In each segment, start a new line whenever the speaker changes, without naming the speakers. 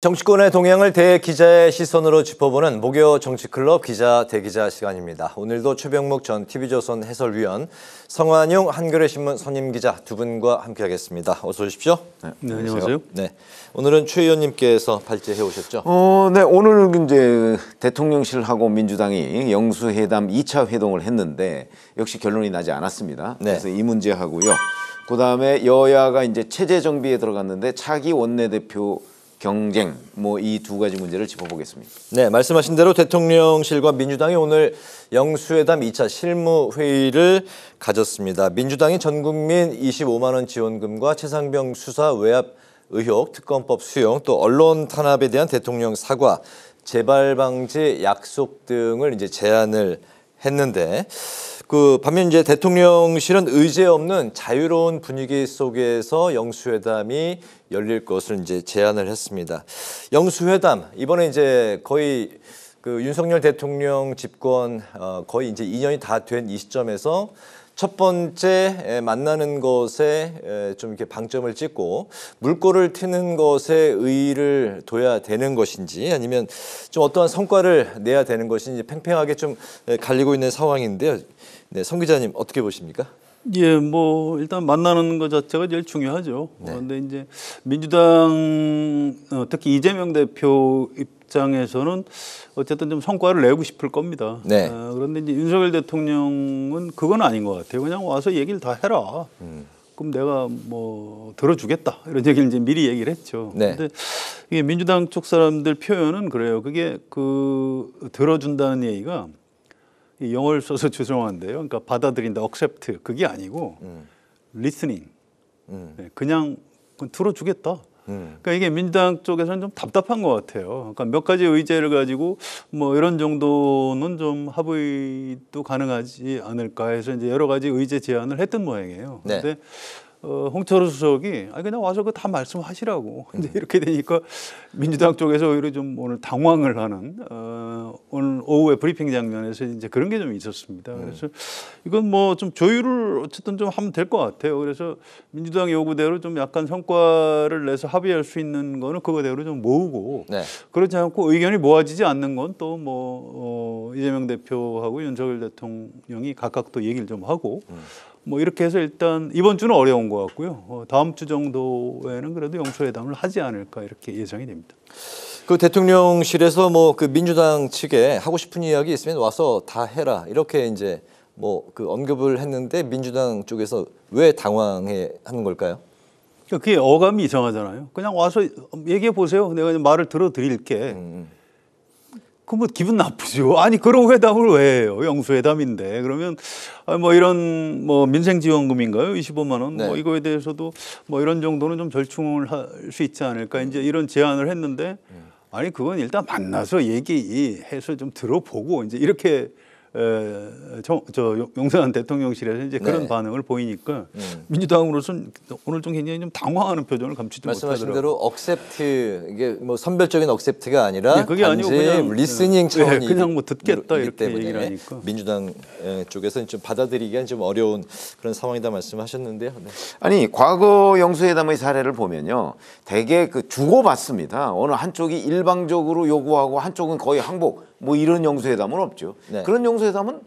정치권의 동향을 대기자의 시선으로 짚어보는 목요 정치클럽 기자 대기자 시간입니다. 오늘도 최병목 전 TV조선 해설위원, 성환용 한겨레신문 선임기자 두 분과 함께하겠습니다. 어서 오십시오. 네, 네 안녕하세요. 네, 오늘은 최 의원님께서 발제해 오셨죠?
어, 네, 오늘 은 이제 대통령실하고 민주당이 영수회담 2차 회동을 했는데 역시 결론이 나지 않았습니다. 네. 그래서 이 문제하고요. 그다음에 여야가 이제 체제 정비에 들어갔는데 차기 원내대표 경쟁 뭐 이 두 가지 문제를 짚어보겠습니다.
네, 말씀하신 대로 대통령실과 민주당이 오늘 영수회담 2차 실무 회의를 가졌습니다. 민주당이 전 국민 25만 원 지원금과 최상병 수사 외압 의혹, 특검법 수용, 또 언론 탄압에 대한 대통령 사과, 재발 방지 약속 등을 이제 제안을 했는데 그 반면 이제 대통령실은 의제 없는 자유로운 분위기 속에서 영수회담이 열릴 것을 이제 제안을 했습니다. 영수회담 이번에 이제 거의 그 윤석열 대통령 집권 어 거의 이제 2년이 다 된 이 시점에서 첫 번째 만나는 것에 좀 이렇게 방점을 찍고 물꼬를 트는 것에 의의를 둬야 되는 것인지 아니면 좀 어떠한 성과를 내야 되는 것인지 팽팽하게 좀 갈리고 있는 상황인데요. 네, 성 기자님 어떻게 보십니까?
예, 뭐 일단 만나는 것 자체가 제일 중요하죠. 네. 그런데 이제 민주당 어, 특히 이재명 대표 입장에서는 어쨌든 좀 성과를 내고 싶을 겁니다. 네. 아, 그런데 이제 윤석열 대통령은 그건 아닌 것 같아요. 그냥 와서 얘기를 다 해라. 음. 그럼 내가 뭐 들어주겠다 이런 얘기를 이제 미리 얘기를 했죠. 네. 근데 이게 민주당 쪽 사람들 표현은 그래요. 그게 그 들어준다는 얘기가 영어를 써서 죄송한데요. 그러니까 받아들인다, accept 그게 아니고 음. listening. 음. 네, 그냥 들어주겠다. 음. 그러니까 이게 민주당 쪽에서는 좀 답답한 것 같아요. 그러니까 몇 가지 의제를 가지고 뭐 이런 정도는 좀 합의도 가능하지 않을까 해서 이제 여러 가지 의제 제안을 했던 모양이에요. 네. 근데 어, 홍철우 수석이 아 그냥 와서 그 다 말씀하시라고. 근데 이렇게 되니까 민주당 쪽에서 오히려 좀 오늘 당황을 하는 어, 오늘 오후에 브리핑 장면에서 이제 그런 게 좀 있었습니다. 네. 그래서 이건 뭐 좀 조율을 어쨌든 좀 하면 될 것 같아요. 그래서 민주당 요구대로 좀 약간 성과를 내서 합의할 수 있는 거는 그거대로 좀 모으고 네. 그렇지 않고 의견이 모아지지 않는 건 또뭐 어, 이재명 대표하고 윤석열 대통령이 각각 또 얘기를 좀 하고. 음. 뭐 이렇게 해서 일단 이번 주는 어려운 것 같고요. 어, 다음 주 정도에는 그래도 영수회담을 하지 않을까 이렇게 예상이 됩니다.
그 대통령실에서 뭐 그 민주당 측에 하고 싶은 이야기 있으면 와서 다 해라 이렇게 이제 뭐 그 언급을 했는데 민주당 쪽에서 왜 당황해 하는 걸까요? 그러니까 그게 어감이 이상하잖아요. 그냥 와서 얘기해 보세요. 내가 말을
들어 드릴게. 음. 음. 그뭐 기분 나쁘죠. 아니 그런 회담을 왜 해요? 영수회담인데 그러면 아, 뭐 이런 뭐 민생지원금인가요? 25만 원. 뭐 네. 뭐 이거에 대해서도 뭐 이런 정도는 좀 절충을 할 수 있지 않을까? 이제 이런 제안을 했는데 네. 아니 그건 일단 만나서 얘기해서 좀 들어보고 이제 이렇게 에, 저, 저 용산 대통령실에서 이제 그런 네. 반응을 보이니까 음. 민주당으로서는 오늘 좀 굉장히 좀 당황하는 표정을 감추지 말씀하신 못하더라고요. 대로
억셉트 이게 뭐 선별적인 억셉트가 아니라 네, 그게 아니고 그냥 리스닝 예, 차원이 네, 그냥 뭐 듣겠다 이렇게 때문에 얘기를 하니까
민주당 쪽에서는 좀 받아들이기엔 좀 어려운 그런 상황이다 말씀하셨는데요. 네. 아니 과거 영수회담의 사례를 보면요, 대개 그 주고받습니다. 어느 한쪽이 일방적으로 요구하고 한쪽은 거의 항복. 뭐 이런 영수회담은 없죠. 네. 그런 영수회담은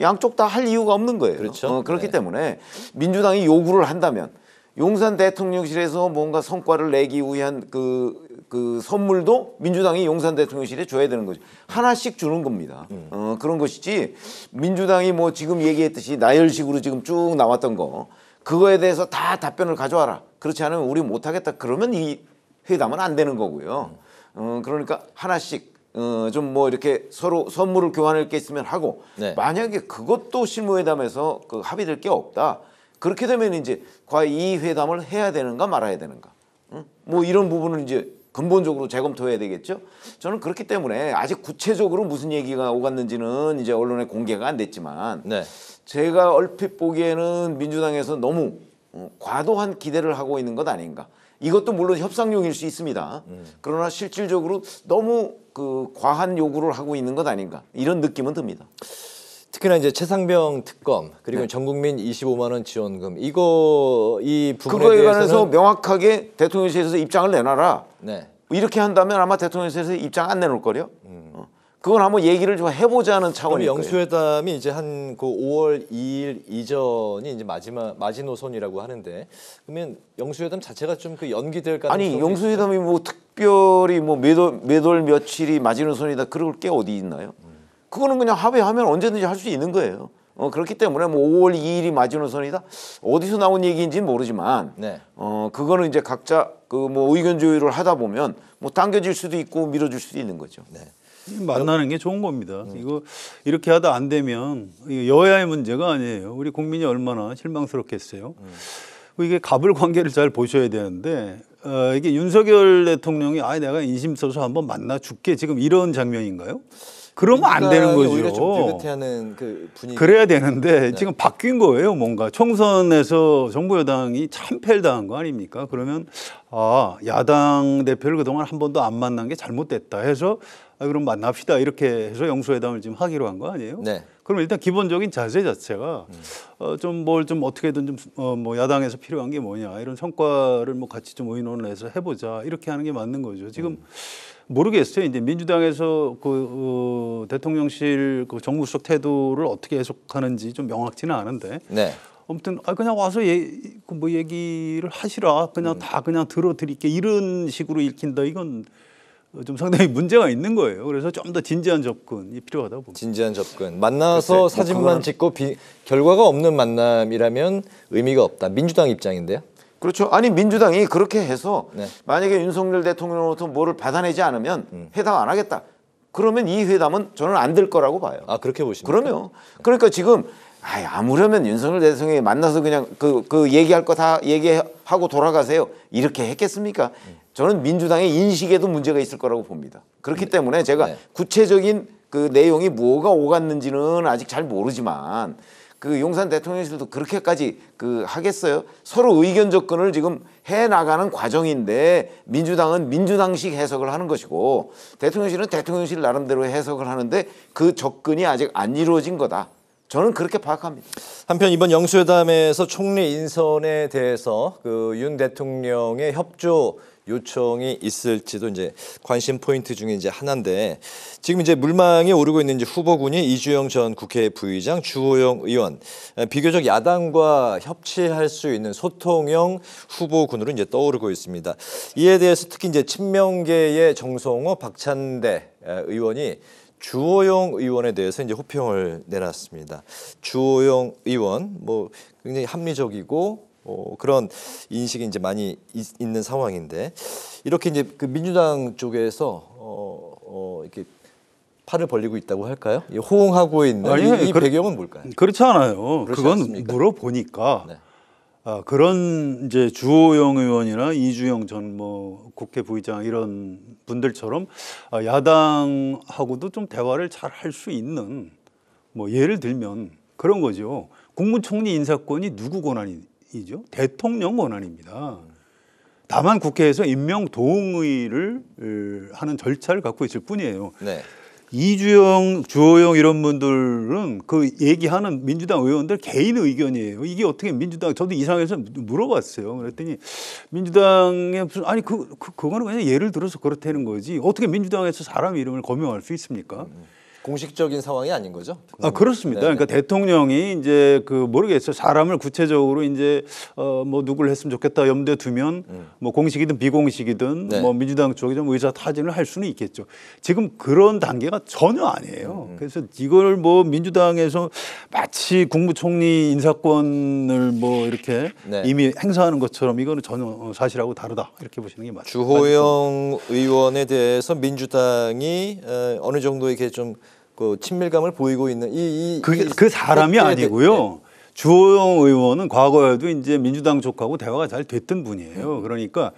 양쪽 다 할 이유가 없는 거예요. 그렇죠. 어, 그렇기 네. 때문에 민주당이 요구를 한다면 용산 대통령실에서 뭔가 성과를 내기 위한 그, 그 선물도 민주당이 용산 대통령실에 줘야 되는 거죠. 하나씩 주는 겁니다. 음. 어, 그런 것이지 민주당이 뭐 지금 얘기했듯이 나열식으로 지금 쭉 나왔던 거 그거에 대해서 다 답변을 가져와라. 그렇지 않으면 우리 못하겠다. 그러면 이 회담은 안 되는 거고요. 어, 그러니까 하나씩 어, 좀뭐 이렇게 서로 선물을 교환할 게 있으면 하고 네. 만약에 그것도 실무회담에서 그 합의될 게 없다. 그렇게 되면 이제 과연 이 회담을 해야 되는가 말아야 되는가. 응? 뭐 이런 부분을 이제 근본적으로 재검토해야 되겠죠. 저는 그렇기 때문에 아직 구체적으로 무슨 얘기가 오갔는지는 이제 언론에 공개가 안 됐지만 네. 제가 얼핏 보기에는 민주당에서 너무 어, 과도한 기대를 하고 있는 것 아닌가. 이것도 물론 협상용일 수 있습니다. 음. 그러나 실질적으로 너무 그 과한 요구를 하고 있는 것 아닌가 이런 느낌은 듭니다.
특히나 이제 최상병 특검 그리고 네. 전국민 25만 원 지원금 이거
이 부분에 그거에 관해서 명확하게 대통령실에서 입장을 내놔라. 네. 이렇게 한다면 아마 대통령실에서 입장 안 내놓을 거요 그건 한번 얘기를 좀 해보자는 차원이
영수회담이 이제 한 그 5월 2일 이전이 이제 마지막 마지노선이라고 하는데 그러면 영수회담 자체가 좀 그 연기될 가능성이 아니 영수회담이
있어요? 뭐 특별히 뭐 매월 매월 며칠이 마지노선이다 그럴 게 어디 있나요? 그거는 그냥 합의하면 언제든지 할 수 있는 거예요. 어, 그렇기 때문에 뭐 5월 2일이 마지노선이다 어디서 나온 얘기인지는 모르지만 네. 어 그거는 이제 각자 그 뭐 의견 조율을 하다 보면 뭐 당겨질 수도 있고 밀어줄 수도 있는 거죠. 네. 만나는 게 좋은 겁니다. 음. 이거 이렇게 하다 안
되면 여야의 문제가 아니에요. 우리 국민이 얼마나 실망스럽겠어요. 음. 이게 갑을 관계를 잘 보셔야 되는데 어, 이게 윤석열 대통령이 아 내가 인심 써서 한번 만나 줄게 지금 이런 장면인가요? 그러면 안 되는 거죠.
그 그래야 되는데
네. 지금 바뀐 거예요, 뭔가. 총선에서 정부 여당이 참 패를당한 거 아닙니까? 그러면 아, 야당 대표를 그동안 한 번도 안 만난 게 잘못됐다 해서 아, 그럼 만납시다 이렇게 해서 영수회담을 지금 하기로 한 거 아니에요? 네. 그럼 일단 기본적인 자세 자체가 음. 어, 좀 뭘 좀 어떻게든 좀뭐 어, 뭐 야당에서 필요한 게 뭐냐 이런 성과를 뭐 같이 좀 의논을 해서 해보자 이렇게 하는 게 맞는 거죠. 지금 음. 모르겠어요. 이제 민주당에서 그 어, 대통령실 그 정무수석 태도를 어떻게 해석하는지 좀명확치는 않은데. 네. 아무튼 아 그냥 와서 얘그뭐 얘기를 하시라 그냥 음. 다 그냥 들어드릴게 이런 식으로 읽힌다 이건
어, 좀 상당히 문제가 있는 거예요. 그래서 좀 더 진지한 접근이 필요하다고 봅니다. 진지한 접근. 만나서 글쎄, 뭐 사진만 그건... 찍고 비, 결과가 없는 만남이라면 의미가 없다. 민주당
입장인데요. 그렇죠. 아니 민주당이 그렇게 해서 네. 만약에 윤석열 대통령으로부터 뭐를 받아내지 않으면 음. 회담 안 하겠다. 그러면 이 회담은 저는 안 될 거라고 봐요. 아 그렇게 보십니까? 그럼요. 그러니까 지금 아이, 아무려면 윤석열 대통령이 만나서 그냥 그, 그 얘기할 거 다 얘기하고 돌아가세요. 이렇게 했겠습니까? 음. 저는 민주당의 인식에도 문제가 있을 거라고 봅니다. 그렇기 네. 때문에 제가 네. 구체적인 그 내용이 뭐가 오갔는지는 아직 잘 모르지만 그 용산 대통령실도 그렇게까지 그 하겠어요? 서로 의견 접근을 지금 해 나가는 과정인데 민주당은 민주당식 해석을 하는 것이고 대통령실은 대통령실 나름대로 해석을 하는데 그 접근이 아직 안 이루어진 거다. 저는 그렇게 파악합니다. 한편 이번 영수회담에서 총리 인선에
대해서 그 윤 대통령의 협조 요청이 있을지도 이제 관심 포인트 중에 이제 하나인데 지금 이제 물망에 오르고 있는 이제 후보군이 이주영 전 국회 부의장, 주호영 의원 비교적 야당과 협치할 수 있는 소통형 후보군으로 이제 떠오르고 있습니다. 이에 대해서 특히 이제 친명계의 정성호, 박찬대 의원이 주호영 의원에 대해서 이제 호평을 내놨습니다. 주호영 의원 뭐 굉장히 합리적이고 어, 그런 인식이 이제 많이 있, 있는 상황인데 이렇게 이제 그 민주당 쪽에서 어, 어, 이렇게 팔을 벌리고 있다고 할까요? 호응하고 있는 아니, 이, 이 그렇, 배경은 뭘까요? 그렇지 않아요. 그건 않습니까? 물어보니까 네. 아, 그런
이제 주호영 의원이나 이주영 전 뭐 국회 부의장 이런 분들처럼 아, 야당하고도 좀 대화를 잘 할 수 있는 뭐 예를 들면 그런 거죠. 국무총리 인사권이 누구 권한이 권한이죠. 대통령 권한입니다. 다만 국회에서 임명 동의를 하는 절차를 갖고 있을 뿐이에요. 네. 이주영, 주호영 이런 분들은 그 얘기하는 민주당 의원들 개인 의견이에요. 이게 어떻게 민주당 저도 이상해서 물어봤어요. 그랬더니 민주당에 무슨 아니 그, 그 그거는 그냥 예를 들어서 그렇다는 거지 어떻게 민주당에서 사람 이름을 거명할 수 있습니까? 음.
공식적인 상황이 아닌 거죠? 아
그렇습니다. 네네. 그러니까 대통령이 이제 그 모르겠어요. 사람을 구체적으로 이제 어 뭐 누구를 했으면 좋겠다 염두에 두면 음. 뭐 공식이든 비공식이든 네. 뭐 민주당 쪽이 좀 뭐 의사 타진을 할 수는 있겠죠. 지금 그런 단계가 전혀 아니에요. 음, 음. 그래서 이걸 뭐 민주당에서 마치 국무총리 인사권을 뭐 이렇게 네. 이미 행사하는 것처럼 이거는 전혀 사실하고
다르다 이렇게 보시는 게 맞죠. 주호영 맞습 의원에 대해서 민주당이 어, 어느 정도 이렇게 좀그 친밀감을 보이고 있는 이, 이그 이, 그 사람이 어, 네, 네, 아니고요.
네. 주호영 의원은 과거에도 이제 민주당 쪽하고 대화가 잘 됐던 분이에요. 네. 그러니까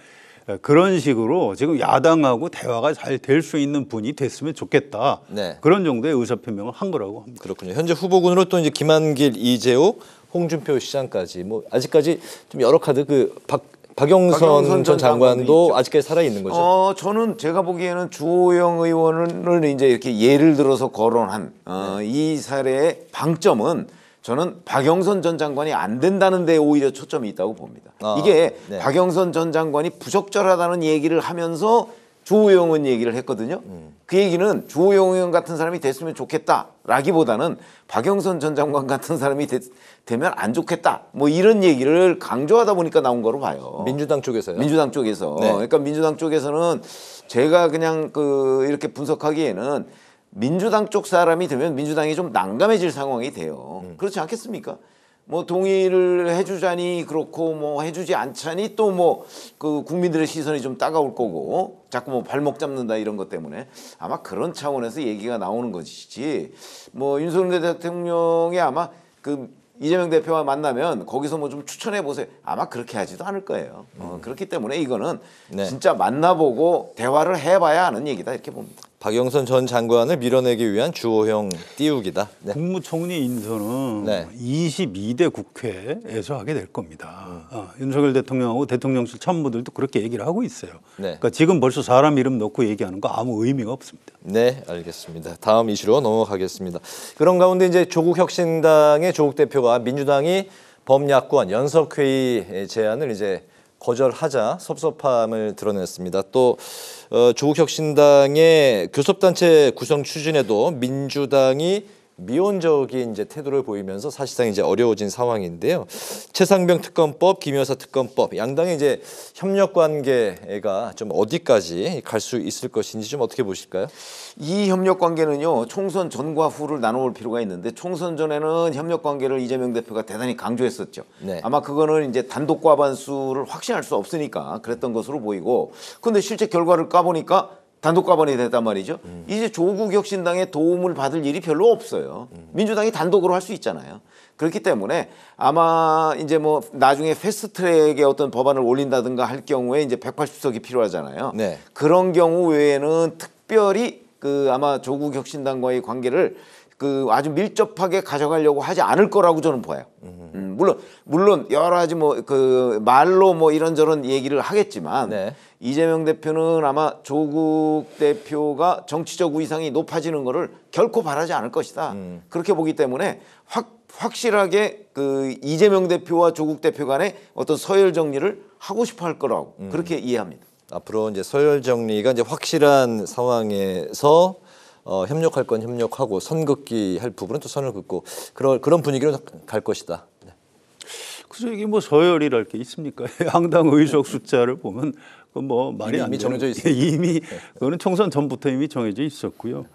그런 식으로 지금 야당하고 대화가 잘 될 수 있는 분이 됐으면 좋겠다. 네. 그런 정도의 의사표명을 한 거라고 합니다. 그렇군요. 현재
후보군으로 또 이제 김한길, 이재호, 홍준표 시장까지 뭐 아직까지 좀 여러 카드 그박 박영선, 박영선 전 장관도
아직까지 살아 있는 거죠. 어, 저는 제가 보기에는 주호영 의원을 이제 이렇게 예를 들어서 거론한 어, 네. 이 사례의 방점은 저는 박영선 전 장관이 안 된다는 데 오히려 초점이 있다고 봅니다. 아, 이게 네. 박영선 전 장관이 부적절하다는 얘기를 하면서 주호영 의원 얘기를 했거든요. 음. 그 얘기는 주호영 의원 같은 사람이 됐으면 좋겠다라기보다는 박영선 전 장관 같은 사람이 되, 되면 안 좋겠다. 뭐 이런 얘기를 강조하다 보니까 나온 거로 봐요. 민주당 쪽에서요. 민주당 쪽에서. 네. 그러니까 민주당 쪽에서는 제가 그냥 그 이렇게 분석하기에는 민주당 쪽 사람이 되면 민주당이 좀 난감해질 상황이 돼요. 음. 그렇지 않겠습니까? 뭐 동의를 해주자니 그렇고 뭐 해주지 않자니 또 뭐 그 국민들의 시선이 좀 따가울 거고 자꾸 뭐 발목 잡는다 이런 것 때문에 아마 그런 차원에서 얘기가 나오는 것이지 뭐 윤석열 대통령이 아마 그 이재명 대표와 만나면 거기서 뭐 좀 추천해 보세요. 아마 그렇게 하지도 않을 거예요. 어, 음. 그렇기 때문에 이거는 네. 진짜 만나보고 대화를 해봐야 하는 얘기다 이렇게 봅니다.
박영선 전 장관을 밀어내기 위한 주호영 띄우기다. 네.
국무총리 인선은 네. 22대 국회에서 하게 될 겁니다. 음. 아, 윤석열 대통령하고 대통령실 참모들도 그렇게 얘기를 하고 있어요. 네. 그러니까 지금 벌써 사람 이름 넣고 얘기하는 거 아무 의미가 없습니다.
네, 알겠습니다. 다음 이슈로 넘어가겠습니다. 그런 가운데 이제 조국 혁신당의 조국 대표가 민주당이 범야권 연석회의 제안을 이제 거절하자 섭섭함을 드러냈습니다. 또 어, 조국혁신당의 교섭단체 구성 추진에도 민주당이 미온적인 이제 태도를 보이면서 사실상 이제 어려워진 상황인데요. 최상병 특검법, 김여사 특검법 양당의 이제 협력 관계가 좀 어디까지 갈 수 있을 것인지
좀 어떻게 보실까요? 이 협력 관계는요. 총선 전과 후를 나눠볼 필요가 있는데 총선 전에는 협력 관계를 이재명 대표가 대단히 강조했었죠. 네. 아마 그거는 이제 단독 과반수를 확신할 수 없으니까 그랬던 것으로 보이고 근데 실제 결과를 까보니까 단독 과반이 됐단 말이죠. 음. 이제 조국 혁신당의 도움을 받을 일이 별로 없어요. 음. 민주당이 단독으로 할 수 있잖아요. 그렇기 때문에 아마 이제 뭐 나중에 패스트트랙에 어떤 법안을 올린다든가 할 경우에 이제 180석이 필요하잖아요. 네. 그런 경우 외에는 특별히 그 아마 조국 혁신당과의 관계를 그 아주 밀접하게 가져가려고 하지 않을 거라고 저는 봐요. 음, 물론 물론 여러 가지 뭐 그 말로 뭐 이런저런 얘기를 하겠지만 네. 이재명 대표는 아마 조국 대표가 정치적 위상이 높아지는 거를 결코 바라지 않을 것이다. 음. 그렇게 보기 때문에 확 확실하게 그 이재명 대표와 조국 대표 간의 어떤 서열 정리를 하고 싶어 할 거라고 음. 그렇게 이해합니다. 앞으로 이제 서열 정리가 이제 확실한
상황에서 어, 협력할 건 협력하고 선긋기 할 부분은 또 선을 긋고 그런 그런 분위기로 갈 것이다. 네. 그래서 이게 뭐 서열이랄 게
있습니까? 양당 의석 숫자를 보면 그뭐 말이 이미, 안 이미 정해져 있어요. 이미 그거는 총선 전부터 이미 정해져 있었고요.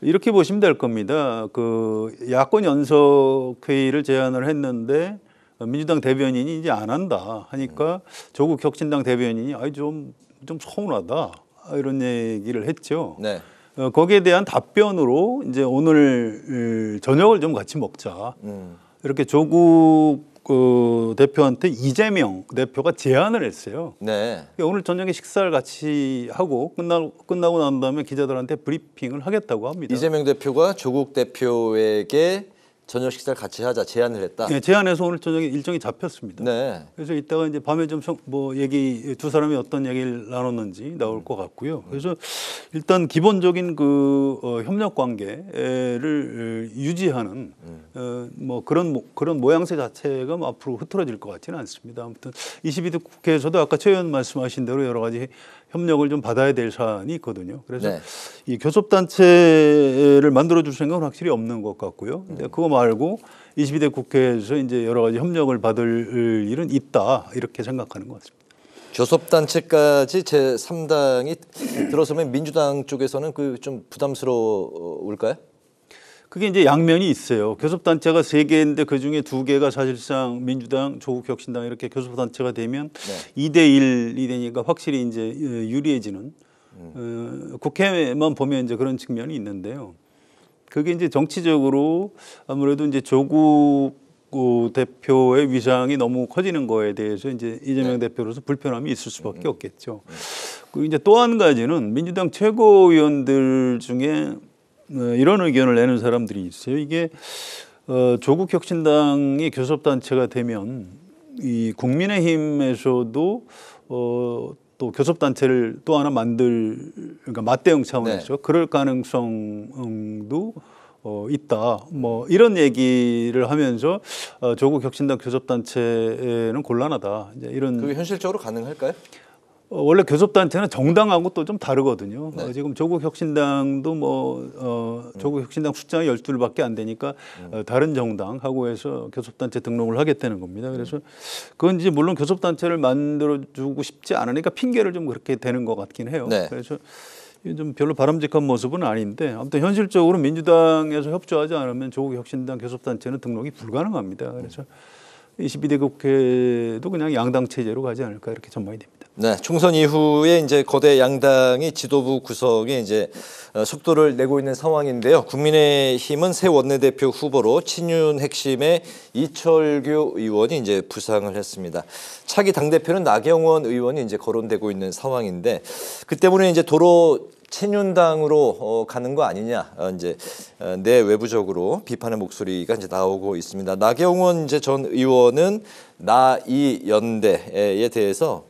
이렇게 보시면 될 겁니다. 그 야권 연석 회의를 제안을 했는데 민주당 대변인이 이제 안 한다 하니까 조국 혁신당 대변인이 아이 좀좀 좀 서운하다 이런 얘기를 했죠. 네. 어, 거기에 대한 답변으로 이제 오늘 저녁을 좀 같이 먹자. 음. 이렇게 조국 그 대표한테 이재명 대표가 제안을 했어요. 네. 그러니까 오늘 저녁에 식사를 같이 하고 끝나, 끝나고
난 다음에 기자들한테 브리핑을 하겠다고 합니다. 이재명 대표가 조국 대표에게 저녁 식사를 같이 하자 제안을 했다. 네, 제안해서
오늘 저녁에 일정이 잡혔습니다. 네. 그래서 이따가 이제 밤에 좀 뭐 얘기 두 사람이 어떤 얘기를 나눴는지 나올 것 같고요. 그래서 일단 기본적인 그 어, 협력 관계를 어, 유지하는 음. 어, 뭐 그런 뭐, 그런 모양새 자체가 뭐 앞으로 흐트러질 것 같지는 않습니다. 아무튼 22대 국회에서도 아까 최 의원 말씀하신 대로 여러 가지 협력을 좀 받아야 될 사안이 있거든요. 그래서 네. 이 교섭단체를 만들어 줄 생각은 확실히 없는 것 같고요. 근데 음. 그거 말고 22대 국회에서 이제 여러 가지 협력을 받을 일은 있다 이렇게 생각하는 것 같습니다.
교섭단체까지 제3당이 들어서면 민주당 쪽에서는 그 좀 부담스러울까요? 그게 이제 양면이 있어요.
교섭단체가 세 개인데 그 중에 두 개가 사실상 민주당, 조국혁신당 이렇게 교섭단체가 되면 네. 이 대일이 되니까 확실히 이제 어, 유리해지는 음. 어, 국회만 보면 이제 그런 측면이 있는데요. 그게 이제 정치적으로 아무래도 이제 조국 어, 대표의 위상이 너무 커지는 거에 대해서 이제 이재명 네. 대표로서 불편함이 있을 수밖에 음. 없겠죠. 그 이제 또 한 가지는 민주당 최고위원들 중에 어, 이런 의견을 내는 사람들이 있어요. 이게 어, 조국 혁신당이 교섭단체가 되면 이 국민의힘에서도 어, 또 교섭단체를 또 하나 만들 그러니까 맞대응 차원에서 네. 그럴 가능성도 어, 있다. 뭐 이런 얘기를 하면서 어, 조국 혁신당 교섭단체는 곤란하다. 이제 이런 그게
현실적으로 가능할까요?
어, 원래 교섭단체는 정당하고 또 좀 다르거든요. 네. 어, 지금 조국 혁신당도 뭐, 어, 음. 조국 혁신당 숫자가 열둘 밖에 안 되니까 음. 어, 다른 정당하고 해서 교섭단체 등록을 하겠다는 겁니다. 음. 그래서 그건 이제 물론 교섭단체를 만들어주고 싶지 않으니까 핑계를 좀 그렇게 되는 것 같긴 해요. 네. 그래서 좀 별로 바람직한 모습은 아닌데 아무튼 현실적으로 민주당에서 협조하지 않으면 조국 혁신당 교섭단체는 등록이 불가능합니다. 그래서 22대 국회도 그냥 양당 체제로
가지 않을까 이렇게 전망이 됩니다. 네, 총선 이후에 이제 거대 양당이 지도부 구성에 이제 어, 속도를 내고 있는 상황인데요. 국민의힘은 새 원내대표 후보로 친윤 핵심의 이철규 의원이 이제 부상을 했습니다. 차기 당대표는 나경원 의원이 이제 거론되고 있는 상황인데 그 때문에 이제 도로 친윤당으로 어, 가는 거 아니냐 어, 이제 내 외부적으로 비판의 목소리가 이제 나오고 있습니다. 나경원 이제 전 의원은 나 이 연대에 대해서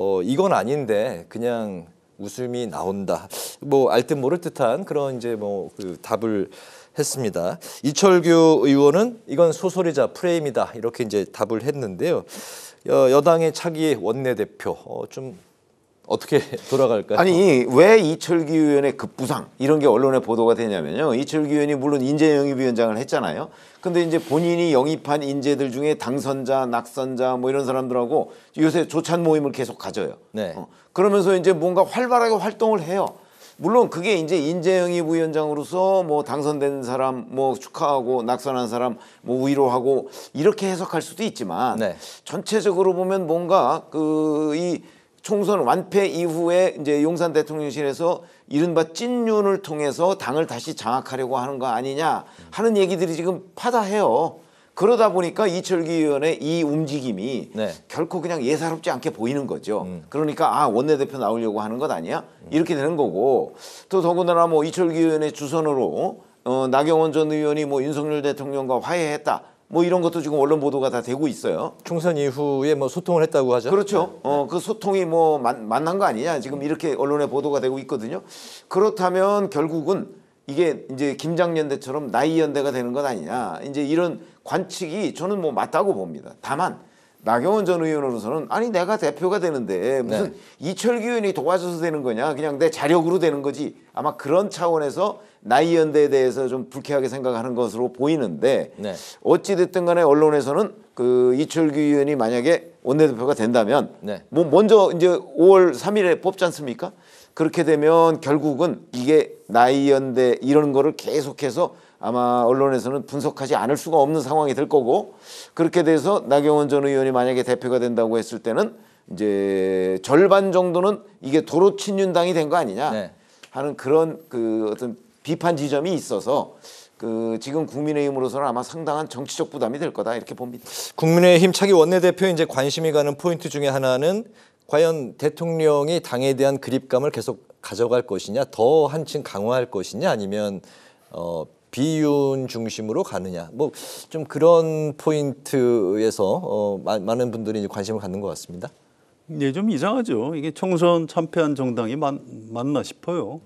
어, 이건 아닌데 그냥 웃음이 나온다. 뭐 알 듯 모를 듯한 그런 이제 뭐 그 답을 했습니다. 이철규 의원은 이건 소설이자 프레임이다 이렇게 이제 답을 했는데요. 여당의
차기 원내대표 어, 좀 어떻게 돌아갈까요? 아니 왜 이철기 의원의 급부상 그 이런 게 언론에 보도가 되냐면요. 이철기 의원이 물론 인재 영입위원장을 했잖아요. 근데 이제 본인이 영입한 인재들 중에 당선자, 낙선자 뭐 이런 사람들하고 요새 조찬 모임을 계속 가져요. 네. 어. 그러면서 이제 뭔가 활발하게 활동을 해요. 물론 그게 이제 인재 영입 위원장으로서 뭐 당선된 사람 뭐 축하하고 낙선한 사람 뭐 위로하고 이렇게 해석할 수도 있지만 네. 전체적으로 보면 뭔가 그이 총선 완패 이후에 이제 용산 대통령실에서 이른바 찐윤을 통해서 당을 다시 장악하려고 하는 거 아니냐 하는 얘기들이 지금 파다해요. 그러다 보니까 이철기 의원의 이 움직임이 네. 결코 그냥 예사롭지 않게 보이는 거죠. 음. 그러니까 아 원내대표 나오려고 하는 것 아니야? 이렇게 되는 거고 또 더군다나 뭐 이철기 의원의 주선으로 어, 나경원 전 의원이 뭐 윤석열 대통령과 화해했다 뭐 이런 것도 지금 언론 보도가 다 되고 있어요.
총선 이후에 뭐 소통을 했다고 하죠. 그렇죠. 네.
어, 그 소통이 뭐 만, 만난 거 아니냐. 지금 이렇게 언론에 보도가 되고 있거든요. 그렇다면 결국은 이게 이제 김장연대처럼 나이 연대가 되는 건 아니냐. 이제 이런 관측이 저는 뭐 맞다고 봅니다. 다만 나경원 전 의원으로서는 아니 내가 대표가 되는데 무슨 네. 이철기 의원이 도와줘서 되는 거냐 그냥 내 자력으로 되는 거지 아마 그런 차원에서 나이 연대에 대해서 좀 불쾌하게 생각하는 것으로 보이는데 네. 어찌 됐든 간에 언론에서는 그 이철규 의원이 만약에 원내대표가 된다면 네. 뭐 먼저 이제 5월 3일에 뽑지 않습니까? 그렇게 되면 결국은 이게 나이 연대 이런 거를 계속해서 아마 언론에서는 분석하지 않을 수가 없는 상황이 될 거고 그렇게 돼서 나경원 전 의원이 만약에 대표가 된다고 했을 때는 이제 절반 정도는 이게 도로 친윤당이 된 거 아니냐 네. 하는 그런 그 어떤 비판 지점이 있어서 그 지금 국민의힘으로서는 아마 상당한 정치적 부담이 될 거다 이렇게 봅니다.
국민의힘 차기 원내대표 이제 관심이 가는 포인트 중에 하나는 과연 대통령이 당에 대한 그립감을 계속 가져갈 것이냐, 더 한층 강화할 것이냐, 아니면 어, 비윤 중심으로 가느냐, 뭐 좀 그런 포인트에서 어, 마, 많은 분들이 관심을 갖는 것 같습니다.
네, 좀 이상하죠. 이게 총선 참패한 정당이 맞, 맞나 싶어요.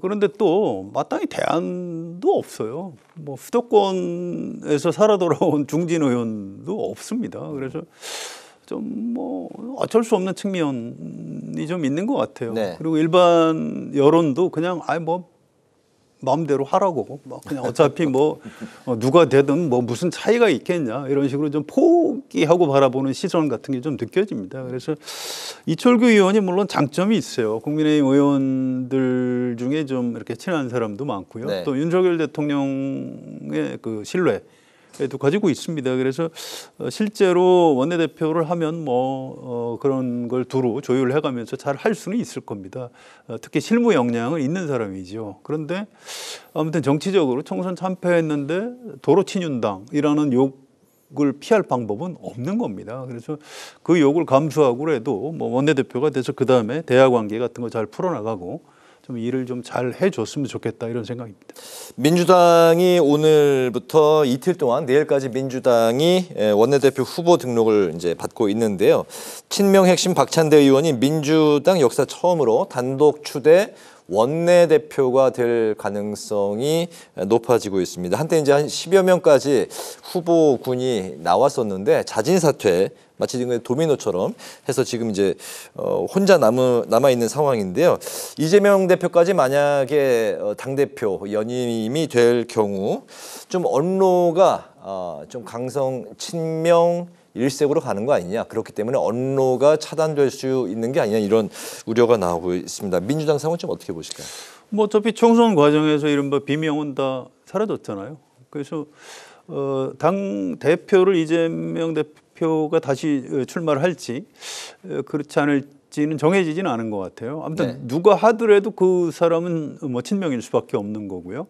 그런데 또 마땅히 대안도 없어요. 뭐 수도권에서 살아 돌아온 중진 의원도 없습니다. 그래서 좀 뭐 어쩔 수 없는 측면이 좀 있는 것 같아요. 네. 그리고 일반 여론도 그냥 아뭐 마음대로 하라고 막 뭐 그냥 어차피 뭐 어, 누가 되든 뭐 무슨 차이가 있겠냐 이런 식으로 좀 포기하고 바라보는 시선 같은 게 좀 느껴집니다. 그래서 이철규 의원이 물론 장점이 있어요. 국민의힘 의원들 중에 좀 이렇게 친한 사람도 많고요. 네. 또 윤석열 대통령의 그 신뢰 또 가지고 있습니다. 그래서 어, 실제로 원내대표를 하면 뭐 어, 그런 걸 두루 조율해 가면서 잘 할 수는 있을 겁니다. 어, 특히 실무 역량은 있는 사람이죠 그런데 아무튼 정치적으로 총선 참패했는데 도로 친윤당이라는 욕을 피할 방법은 없는 겁니다. 그래서 그 욕을 감수하고 그래도 뭐 원내대표가 돼서 그 다음에 대화 관계 같은 거 잘 풀어나가고 좀
일을 좀 잘 해줬으면 좋겠다 이런 생각입니다. 민주당이 오늘부터 이틀 동안 내일까지 민주당이 예, 원내대표 후보 등록을 이제 받고 있는데요. 친명 핵심 박찬대 의원이 민주당 역사 처음으로 단독 추대 원내대표가 될 가능성이 높아지고 있습니다. 한때 이제 한 10여 명까지 후보군이 나왔었는데 자진사퇴 마치 지금 도미노처럼 해서 지금 이제 어, 혼자 남은, 남아있는 상황인데요. 이재명 대표까지 만약에 어, 당대표 연임이 될 경우 좀 언로가 어, 좀 강성 친명 일색으로 가는 거 아니냐. 그렇기 때문에 언로가 차단될 수 있는 게 아니냐 이런 우려가 나오고 있습니다. 민주당 상황 좀 어떻게 보실까요?
뭐 어차피 총선 과정에서 이른바 비명은 다 사라졌잖아요. 그래서 어, 당 대표를 이재명 대표가 다시 어, 출마를 할지 어, 그렇지 않을지는 정해지지는 않은 것 같아요. 아무튼 네. 누가 하더라도 그 사람은 뭐 친명일 수밖에 없는 거고요.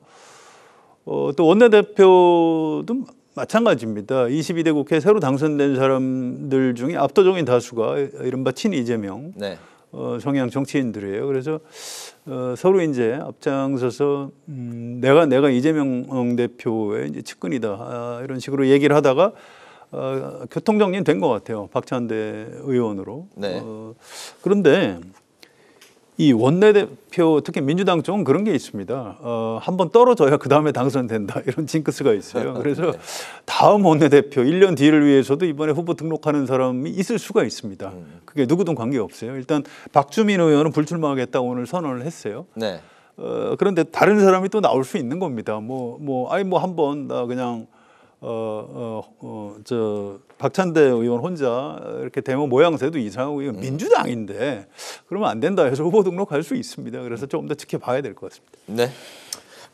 어, 또 원내대표도 마찬가지입니다. 22대 국회 새로 당선된 사람들 중에 압도적인 다수가 이른바 친 이재명 네. 어, 성향 정치인들이에요. 그래서 어, 서로 이제 앞장서서 음, 내가 내가 이재명 대표의 이제 측근이다 아, 이런 식으로 얘기를 하다가 어, 아, 교통정리된것 같아요. 박찬대 의원으로. 네. 어, 그런데 이 원내대표 특히 민주당 쪽은 그런 게 있습니다. 어, 한번 떨어져야 그 다음에 당선된다 이런 징크스가 있어요. 그래서 네. 다음 원내대표 1년 뒤를 위해서도 이번에 후보 등록하는 사람이 있을 수가 있습니다. 음. 그게 누구든 관계 없어요. 일단 박주민 의원은 불출마하겠다 오늘 선언을 했어요. 네. 어, 그런데 다른 사람이 또 나올 수 있는 겁니다. 뭐뭐 뭐, 아니 뭐 한번 나 그냥 어, 어, 어, 저, 박찬대 의원 혼자 이렇게 대모 모양새도 이상하고, 이건 음. 민주당인데, 그러면 안 된다 해서 후보 등록할 수 있습니다. 그래서 조금 더 지켜봐야 될 것 같습니다.
네.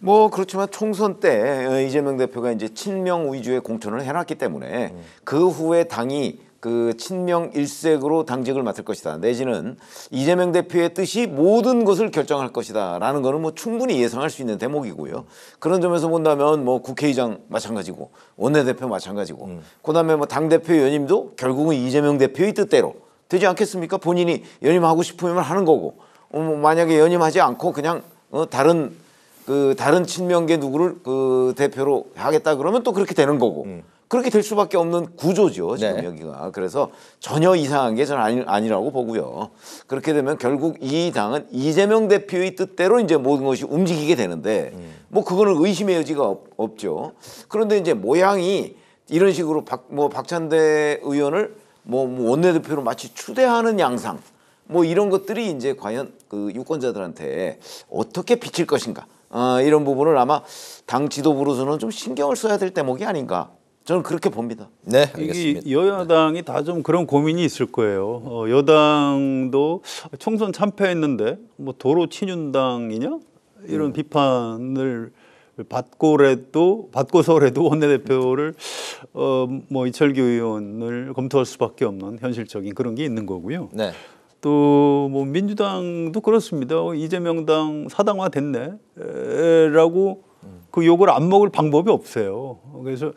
뭐 그렇지만 총선 때 어, 이재명 대표가 이제 친명 위주의 공천을 해놨기 때문에 음. 그 후에 당이 그 친명 일색으로 당직을 맡을 것이다. 내지는 이재명 대표의 뜻이 모든 것을 결정할 것이다라는 거는 뭐 충분히 예상할 수 있는 대목이고요. 그런 점에서 본다면 뭐 국회의장 마찬가지고 원내대표 마찬가지고 음. 그다음에 뭐 당 대표 연임도 결국은 이재명 대표의 뜻대로 되지 않겠습니까? 본인이 연임하고 싶으면 하는 거고 어, 뭐 만약에 연임하지 않고 그냥 어, 다른 그 다른 친명계 누구를 그 대표로 하겠다 그러면 또 그렇게 되는 거고. 음. 그렇게 될 수밖에 없는 구조죠 지금 네. 여기가 그래서 전혀 이상한 게 저는 아니, 아니라고 보고요 그렇게 되면 결국 이 당은 이재명 대표의 뜻대로 이제 모든 것이 움직이게 되는데 음. 뭐 그거는 의심의 여지가 없, 죠 그런데 이제 모양이 이런 식으로 박, 뭐 박찬대 의원을 뭐, 뭐 원내대표로 마치 추대하는 양상 뭐 이런 것들이 이제 과연 그 유권자들한테 어떻게 비칠 것인가 어, 이런 부분을 아마 당 지도부로서는 좀 신경을 써야 될 대목이 아닌가 저는 그렇게 봅니다. 네, 알겠습니다.
이게 여야당이 네. 다좀 그런 고민이 있을 거예요. 어, 여당도 총선 참패했는데 뭐 도로 친윤당이냐 이런 음. 비판을 받고래도받고서래도 원내대표를 어뭐 이철규 의원을 검토할 수밖에 없는 현실적인 그런 게 있는 거고요. 네. 또 뭐 민주당도 그렇습니다. 어, 이재명 당 사당화 됐네라고 음. 그 욕을 안 먹을 방법이 없어요. 그래서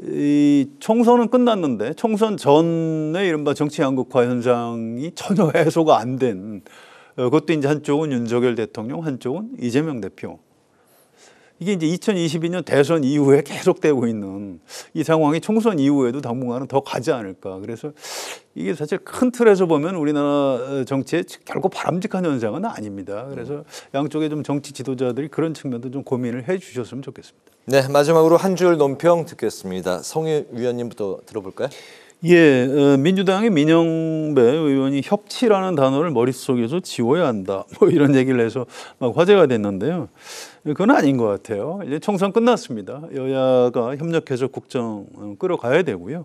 이 총선은 끝났는데 총선 전에 이른바 정치 양극화 현상이 전혀 해소가 안된 어, 그것도 이제 한쪽은 윤석열 대통령 한쪽은 이재명 대표 이게 이제 2022년 대선 이후에 계속되고 있는 이 상황이 총선 이후에도 당분간은 더 가지 않을까. 그래서 이게 사실 큰 틀에서 보면 우리나라 어, 정치에 결코 바람직한 현상은 아닙니다. 그래서 양쪽의 좀 정치 지도자들이 그런 측면도 좀 고민을 해 주셨으면 좋겠습니다. 네, 마지막으로 한 줄 논평 듣겠습니다. 성유 위원님부터 들어볼까요? 예, 어, 민주당의 민영배 의원이 협치라는 단어를 머릿속에서 지워야 한다. 뭐 이런 얘기를 해서 막 화제가 됐는데요. 그건 아닌 것 같아요. 이제 총선 끝났습니다. 여야가 협력해서 국정 어, 끌어가야 되고요.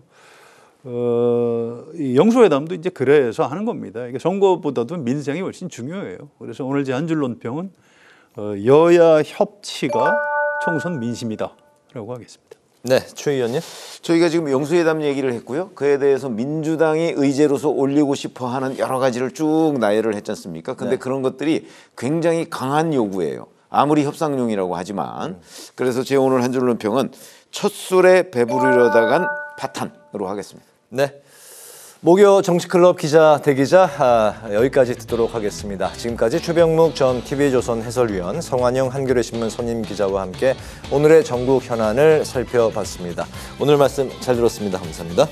어, 이 영수회담도 이제 그래서 하는 겁니다. 이게 선거보다도 민생이 훨씬 중요해요. 그래서 오늘 제한줄 논평은
어, 여야 협치가 총선 민심이다라고 하겠습니다. 네, 최 의원님. 저희가 지금 영수회담 얘기를 했고요. 그에 대해서 민주당이 의제로서 올리고 싶어 하는 여러 가지를 쭉 나열을 했지 않습니까? 근데 네. 그런 것들이 굉장히 강한 요구예요. 아무리 협상용이라고 하지만. 그래서 제 오늘 한줄 논평은 첫 술에 배부르려다간 파탄으로 하겠습니다. 네, 목요
정치클럽 기자 대기자 아, 여기까지 듣도록 하겠습니다. 지금까지 추병묵 전 TV조선 해설위원, 성환영 한겨레 신문 손님 기자와 함께 오늘의 전국 현안을 살펴봤습니다. 오늘 말씀 잘 들었습니다. 감사합니다.